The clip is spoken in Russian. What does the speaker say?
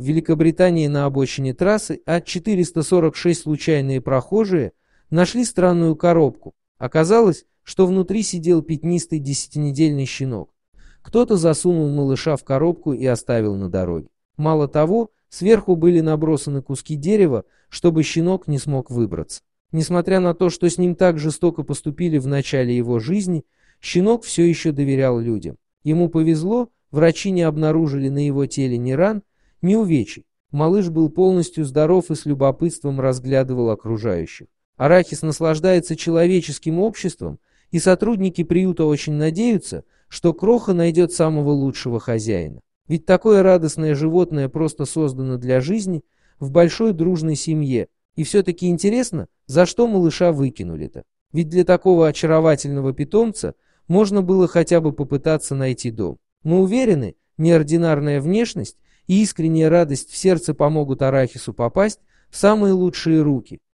В Великобритании на обочине трассы а от 446 случайные прохожие нашли странную коробку. Оказалось, что внутри сидел пятнистый десятинедельный щенок. Кто-то засунул малыша в коробку и оставил на дороге. Мало того, сверху были набросаны куски дерева, чтобы щенок не смог выбраться. Несмотря на то, что с ним так жестоко поступили в начале его жизни, щенок все еще доверял людям. Ему повезло, врачи не обнаружили на его теле ни ран, ни увечий. Малыш был полностью здоров и с любопытством разглядывал окружающих. Арахис наслаждается человеческим обществом, и сотрудники приюта очень надеются, что Кроха найдет самого лучшего хозяина. Ведь такое радостное животное просто создано для жизни в большой дружной семье. И все-таки интересно, за что малыша выкинули-то? Ведь для такого очаровательного питомца можно было хотя бы попытаться найти дом. Мы уверены, неординарная внешность искренняя радость в сердце помогут арахису попасть в самые лучшие руки –